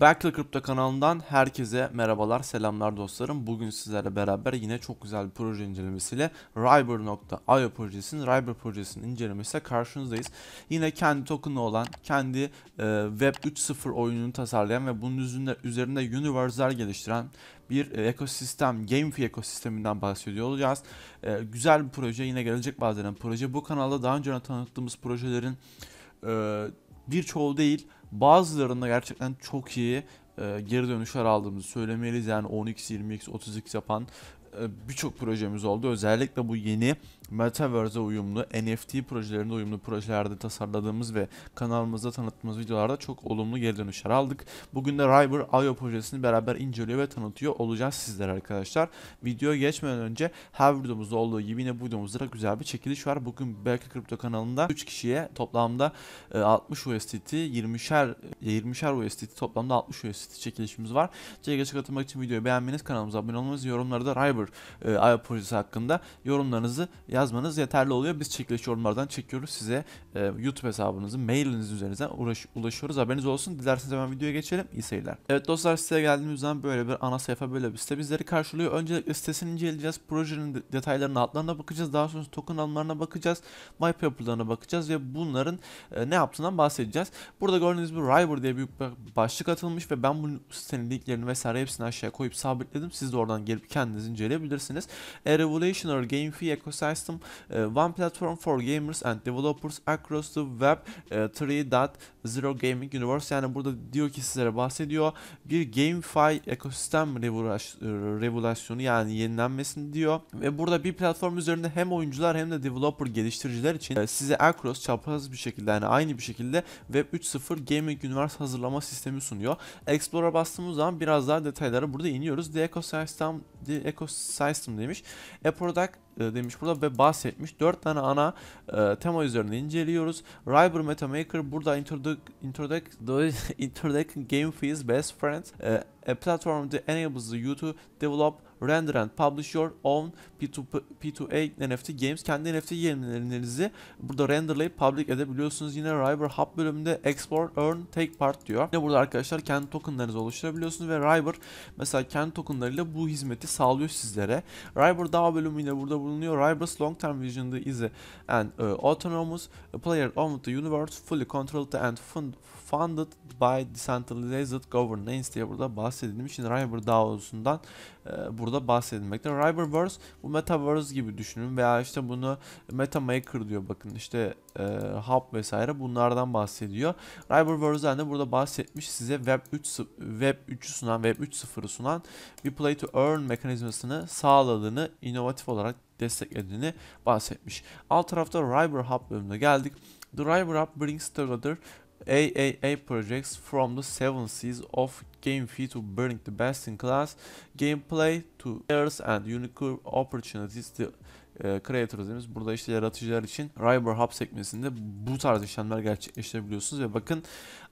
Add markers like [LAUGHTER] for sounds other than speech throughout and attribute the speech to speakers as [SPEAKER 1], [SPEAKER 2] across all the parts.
[SPEAKER 1] Berkeley Crypto kanalından herkese merhabalar, selamlar dostlarım. Bugün sizlerle beraber yine çok güzel bir proje incelemesiyle Riber.io projesinin, Riber projesinin incelemesiyle karşınızdayız. Yine kendi token'ı olan, kendi e, Web 3.0 oyununu tasarlayan ve bunun üzerinde, üzerinde universe'ler geliştiren bir e, ekosistem, GameFi ekosisteminden bahsediyor olacağız. E, güzel bir proje, yine gelecek bazen proje. Bu kanalda daha önce tanıttığımız projelerin e, birçoğu değil Bazılarında gerçekten çok iyi e, geri dönüşler aldığımızı söylemeliyiz. Yani 10x, 20x, 30x yapan e, birçok projemiz oldu. Özellikle bu yeni Metaverse'e uyumlu, NFT projelerinde uyumlu projelerde tasarladığımız ve kanalımızda tanıttığımız videolarda çok olumlu geri dönüşler aldık. Bugün de RIVER IO projesini beraber inceliyor ve tanıtıyor olacağız sizlere arkadaşlar. Video geçmeden önce her videomuzda olduğu gibi yine bu videomuzda güzel bir çekiliş var. Bugün Belki Kripto kanalında 3 kişiye toplamda 60 e, USDT, 20'şer 20'şer e, USDT toplamda 60 USDT çekilişimiz var. Çekilişe katılmak için videoyu beğenmeniz, kanalımıza abone olmanız, yorumlarda RIVER Survivor e, Iowa projesi hakkında yorumlarınızı yazmanız yeterli oluyor. Biz çekiliş yorumlardan çekiyoruz. Size e, YouTube hesabınızı, mailiniz üzerinden uğraş, ulaşıyoruz. Haberiniz olsun. Dilerseniz hemen videoya geçelim. İyi seyirler. Evet dostlar siteye geldiğimiz zaman böyle bir ana sayfa böyle bir site bizleri karşılıyor. Öncelikle sitesini inceleyeceğiz. Projenin detaylarına, adlarına bakacağız. Daha sonra token alımlarına bakacağız. My yapılarına bakacağız ve bunların e, ne yaptığından bahsedeceğiz. Burada gördüğünüz gibi River diye büyük bir başlık atılmış ve ben bu sitenin linklerini vesaire hepsini aşağıya koyup sabitledim. Siz de oradan gelip kendiniz inceleyin inceleyebilirsiniz. A Revolutionary Game free Ecosystem uh, One Platform for Gamers and Developers Across the Web 3. Uh, Zero Gaming Universe yani burada diyor ki sizlere bahsediyor bir GameFi ekosistem revelasyonu yani yenilenmesini diyor ve burada bir platform üzerinde hem oyuncular hem de developer geliştiriciler için e, size Across çapraz bir şekilde yani aynı bir şekilde Web 3.0 Gaming Universe hazırlama sistemi sunuyor. Explore'a bastığımız zaman biraz daha detaylara burada iniyoruz. The Ecosystem, the ecosystem demiş. A e, product e, demiş burada ve bahsetmiş. 4 tane ana e, tema üzerine inceliyoruz. Riber Metamaker burada introduce introduce [LAUGHS] game fees best friends. E, a platform that enables you to develop render and publish your own P2P, 2 a NFT games. Kendi NFT yayınlarınızı burada renderlayıp public edebiliyorsunuz. Yine RIVER Hub bölümünde export, earn, take part diyor. Yine burada arkadaşlar kendi tokenlarınızı oluşturabiliyorsunuz ve RIVER mesela kendi tokenlarıyla bu hizmeti sağlıyor sizlere. RIVER DAO bölümüyle burada bulunuyor. RIVER's long term vision is an uh, autonomous, player owned the universe, fully controlled and fund Funded by Decentralized Governance diye burada bahsedilmiş. Şimdi River DAO'sundan e, burada bahsedilmekte. Riververse bu Metaverse gibi düşünün veya işte bunu Metamaker diyor bakın işte e, Hub vesaire bunlardan bahsediyor. Riververse'den de burada bahsetmiş size Web 3 Web 3'ü sunan Web 3.0'ı sunan bir play to earn mekanizmasını sağladığını inovatif olarak desteklediğini bahsetmiş. Alt tarafta River Hub bölümüne geldik. The River Hub brings together AAA projects from the 7 C's of GameFi to bring the best-in-class gameplay to players and unique opportunities the e, creator dediğimiz burada işte yaratıcılar için Rhyber Hub sekmesinde bu tarz işlemler gerçekleştirebiliyorsunuz ve bakın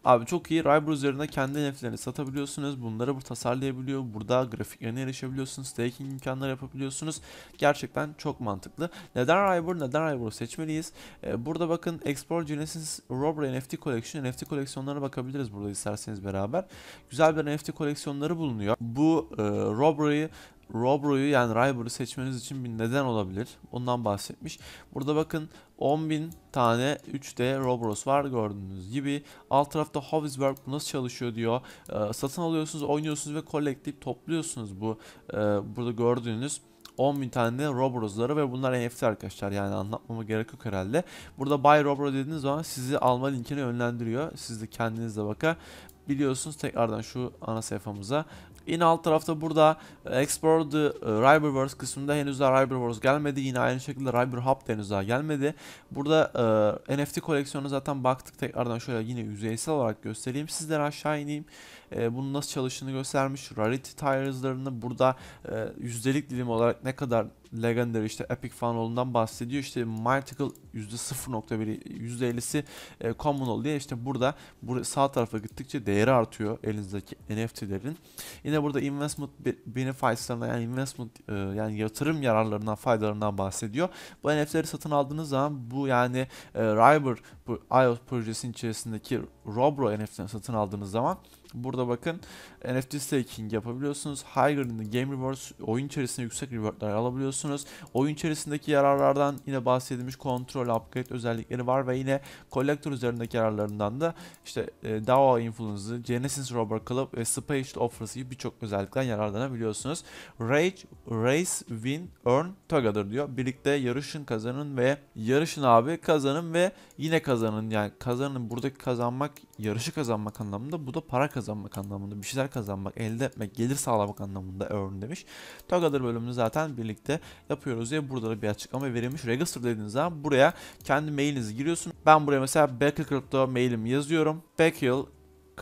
[SPEAKER 1] abi çok iyi Rhyber üzerinde kendi NFT'lerini satabiliyorsunuz. Bunları bu tasarlayabiliyor. Burada grafiklerine erişebiliyorsunuz. Staking imkanları yapabiliyorsunuz. Gerçekten çok mantıklı. Neden Rhyber? Neden Rhyber'ı seçmeliyiz? E, burada bakın Explore Genesis Robber NFT Collection. NFT koleksiyonlarına bakabiliriz burada isterseniz beraber. Güzel bir NFT koleksiyonları bulunuyor. Bu e, Robber'ı Robro'yu yani Ryber'ı seçmeniz için bir neden olabilir. Ondan bahsetmiş. Burada bakın 10.000 tane 3D Robros var gördüğünüz gibi. Alt tarafta how is work bu nasıl çalışıyor diyor. E, satın alıyorsunuz, oynuyorsunuz ve kolektif topluyorsunuz bu e, burada gördüğünüz 10.000 tane de Robros'ları ve bunlar NFT arkadaşlar yani anlatmama gerek yok herhalde. Burada Buy Robro dediğiniz zaman sizi alma linkine yönlendiriyor. Siz de kendiniz de bakabiliyorsunuz. Tekrardan şu ana sayfamıza Yine alt tarafta burada e, Explore the Cyberverse e, kısmında henüz daha Cyberverse gelmedi. Yine aynı şekilde Cyber Hub henüz daha gelmedi. Burada e, NFT koleksiyonu zaten baktık tekrardan şöyle yine yüzeysel olarak göstereyim. Sizlere aşağı ineyim e, bunun nasıl çalıştığını göstermiş. Rarity tires'larını burada e, yüzdelik dilim olarak ne kadar Legendary işte Epic Funnel'ından bahsediyor. İşte Mythical %0.1 %50'si e, Common diye işte burada bur sağ tarafa gittikçe değeri artıyor elinizdeki NFT'lerin. Yine burada investment benefits'larına yani investment e, yani yatırım yararlarından faydalarından bahsediyor. Bu NFT'leri satın aldığınız zaman bu yani e, Riber bu IOS projesinin içerisindeki Robro NFT'lerini satın aldığınız zaman Burada bakın NFT staking yapabiliyorsunuz. High Grind'in Game Rewards oyun içerisinde yüksek rewardlar alabiliyorsunuz. Oyun içerisindeki yararlardan yine bahsedilmiş kontrol, upgrade özellikleri var ve yine Collector üzerindeki yararlarından da işte e, DAO Influence'ı, Genesis Robber Club ve Space Offers gibi birçok özellikten yararlanabiliyorsunuz. Rage, Race, Win, Earn, Together diyor. Birlikte yarışın, kazanın ve yarışın abi kazanın ve yine kazanın. Yani kazanın buradaki kazanmak yarışı kazanmak anlamında bu da para kazanmak anlamında bir şeyler kazanmak elde etmek gelir sağlamak anlamında earn demiş. Together bölümünü zaten birlikte yapıyoruz diye burada da bir açıklama verilmiş. Register dediğiniz zaman buraya kendi mailinizi giriyorsun. Ben buraya mesela Beckle Crypto mailimi yazıyorum. Beckle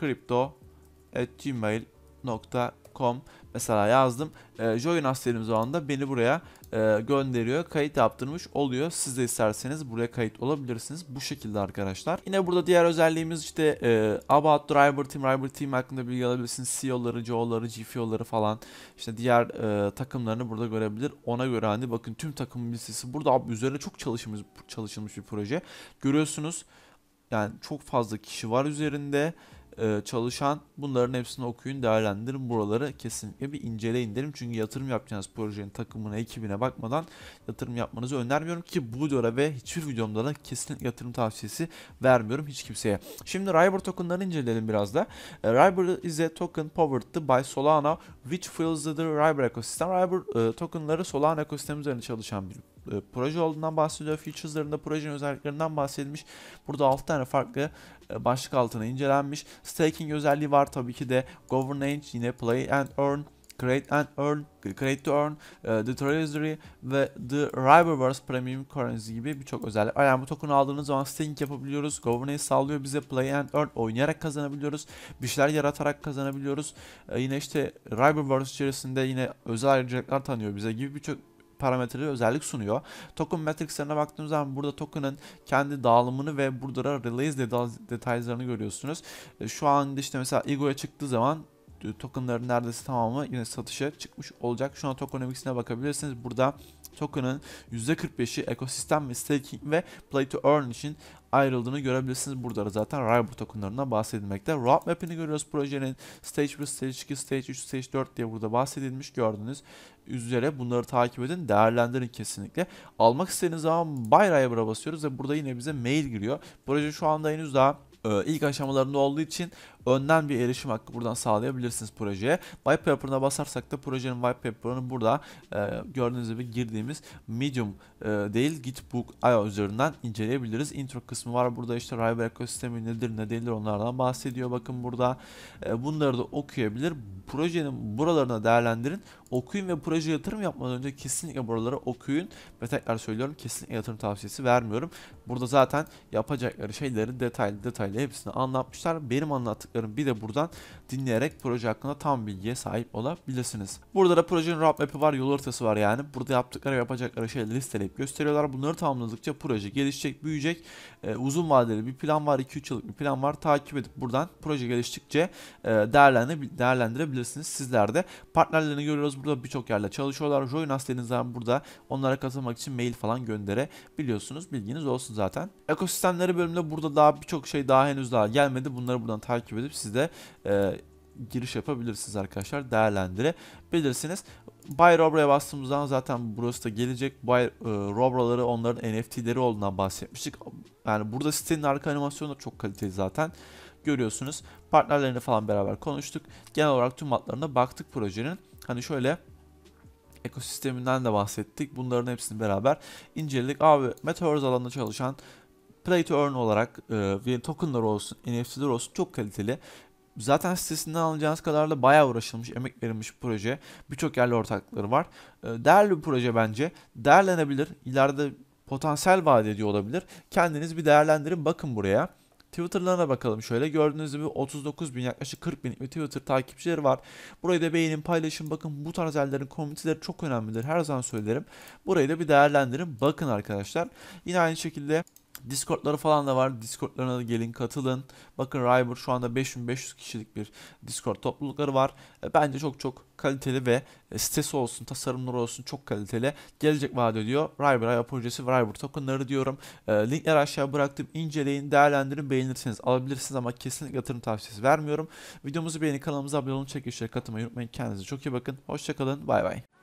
[SPEAKER 1] Crypto at gmail.com mesela yazdım. E, ee, Joinas dediğim zaman da beni buraya e, gönderiyor. Kayıt yaptırmış oluyor. Siz de isterseniz buraya kayıt olabilirsiniz. Bu şekilde arkadaşlar. Yine burada diğer özelliğimiz işte e, About Driver Team, Driver Team hakkında bilgi alabilirsiniz. CEO'ları, Joe'ları, e GFO'ları falan. işte diğer e, takımlarını burada görebilir. Ona göre hani bakın tüm takım listesi burada. Abi, üzerine çok çalışılmış, çalışılmış bir proje. Görüyorsunuz. Yani çok fazla kişi var üzerinde. E, çalışan bunların hepsini okuyun, değerlendirin. Buraları kesinlikle bir inceleyin derim. Çünkü yatırım yapacağınız projenin takımına, ekibine bakmadan yatırım yapmanızı önermiyorum ki bu videoda ve hiçbir videomda da kesin yatırım tavsiyesi vermiyorum hiç kimseye. Şimdi Ribor tokenlarını inceleyelim biraz da. E, Ribor is a token powered by Solana which fuels the Ribor ecosystem. Ribor e, tokenları Solana ekosistem üzerine çalışan bir e, proje olduğundan bahsediyor. Features'larında projenin özelliklerinden bahsedilmiş. Burada 6 tane farklı e, başlık altına incelenmiş. Staking özelliği var tabii ki de. Governance yine Play and Earn. Create and Earn, Create to Earn, e, The Treasury ve The Riververse Premium Currency gibi birçok özellik Yani bu token aldığınız zaman staking yapabiliyoruz. Governance sağlıyor bize. Play and Earn oynayarak kazanabiliyoruz. Bir şeyler yaratarak kazanabiliyoruz. E, yine işte Riververse içerisinde yine özel ayrıcalıklar tanıyor bize gibi birçok parametreleri özellik sunuyor. Token Matrix'lerine baktığımız zaman burada token'ın kendi dağılımını ve burada release detaylarını görüyorsunuz. E, şu an işte mesela Ego'ya çıktığı zaman e, tokenların neredeyse tamamı yine satışa çıkmış olacak. Şu an tokenomics'ine bakabilirsiniz. Burada token'ın %45'i ekosistem ve staking ve play to earn için ayrıldığını görebilirsiniz. Burada da zaten Rybor tokenlarından bahsedilmekte. Roadmap'ini görüyoruz projenin. Stage 1, Stage 2, Stage 3, Stage 4 diye burada bahsedilmiş gördünüz üzere bunları takip edin. Değerlendirin kesinlikle. Almak istediğiniz zaman Buy Riber'a basıyoruz ve burada yine bize mail giriyor. Proje şu anda henüz daha e, ilk aşamalarında olduğu için önden bir erişim hakkı buradan sağlayabilirsiniz projeye. Whitepaper'ına basarsak da projenin whitepaper'ını burada e, gördüğünüz gibi girdiğimiz Medium e, değil Gitbook IO üzerinden inceleyebiliriz. Intro kısmı var. Burada işte Rival ekosistemi nedir ne değildir onlardan bahsediyor. Bakın burada e, bunları da okuyabilir. Projenin buralarına değerlendirin. Okuyun ve proje yatırım yapmadan önce kesinlikle buraları okuyun. Ve tekrar söylüyorum kesinlikle yatırım tavsiyesi vermiyorum. Burada zaten yapacakları şeyleri detaylı detaylı hepsini anlatmışlar. Benim anlattık kaynaklarını bir de buradan dinleyerek proje hakkında tam bilgiye sahip olabilirsiniz. Burada da projenin roadmap'i var, yol haritası var yani. Burada yaptıkları ve yapacakları şeyleri listeleyip gösteriyorlar. Bunları tamamladıkça proje gelişecek, büyüyecek. Ee, uzun vadeli bir plan var, 2-3 yıllık bir plan var. Takip edip buradan proje geliştikçe e, değerlendirebilirsiniz. Sizler de partnerlerini görüyoruz. Burada birçok yerde çalışıyorlar. Join Us denizden burada onlara katılmak için mail falan gönderebiliyorsunuz. Bilginiz olsun zaten. Ekosistemleri bölümünde burada daha birçok şey daha henüz daha gelmedi. Bunları buradan takip edip edip siz de e, giriş yapabilirsiniz arkadaşlar. Değerlendirebilirsiniz. Buy Robra'ya bastığımızdan zaten burası da gelecek. Buy e, Robra'ları onların NFT'leri olduğundan bahsetmiştik. Yani burada sitenin arka animasyonu da çok kaliteli zaten. Görüyorsunuz. Partnerlerini falan beraber konuştuk. Genel olarak tüm hatlarına baktık projenin. Hani şöyle ekosisteminden de bahsettik. Bunların hepsini beraber inceledik. Abi Metaverse alanında çalışan Play to Earn olarak e, tokenlar olsun, NFT'ler olsun çok kaliteli. Zaten sitesinden alacağınız kadar da bayağı uğraşılmış, emek verilmiş bir proje. Birçok yerli ortakları var. E, değerli bir proje bence. Değerlenebilir. İleride potansiyel vaat ediyor olabilir. Kendiniz bir değerlendirin. Bakın buraya. Twitter'larına bakalım şöyle. Gördüğünüz gibi 39 bin yaklaşık 40 bin bir Twitter takipçileri var. Burayı da beğenin paylaşın. Bakın bu tarz yerlerin komüniteleri çok önemlidir. Her zaman söylerim. Burayı da bir değerlendirin. Bakın arkadaşlar. Yine aynı şekilde Discord'ları falan da var. Discord'larına da gelin katılın. Bakın Riber şu anda 5500 kişilik bir Discord toplulukları var. E, bence çok çok kaliteli ve e, sitesi olsun, tasarımları olsun çok kaliteli. Gelecek vaat ediyor. Riber AI projesi Riber tokenları diyorum. E, Linkler aşağı bıraktım. İnceleyin, değerlendirin, beğenirseniz Alabilirsiniz ama kesinlikle yatırım tavsiyesi vermiyorum. Videomuzu beğenin, kanalımıza abone olun, çekilişlere katılmayı unutmayın. Kendinize çok iyi bakın. Hoşçakalın, bay bay.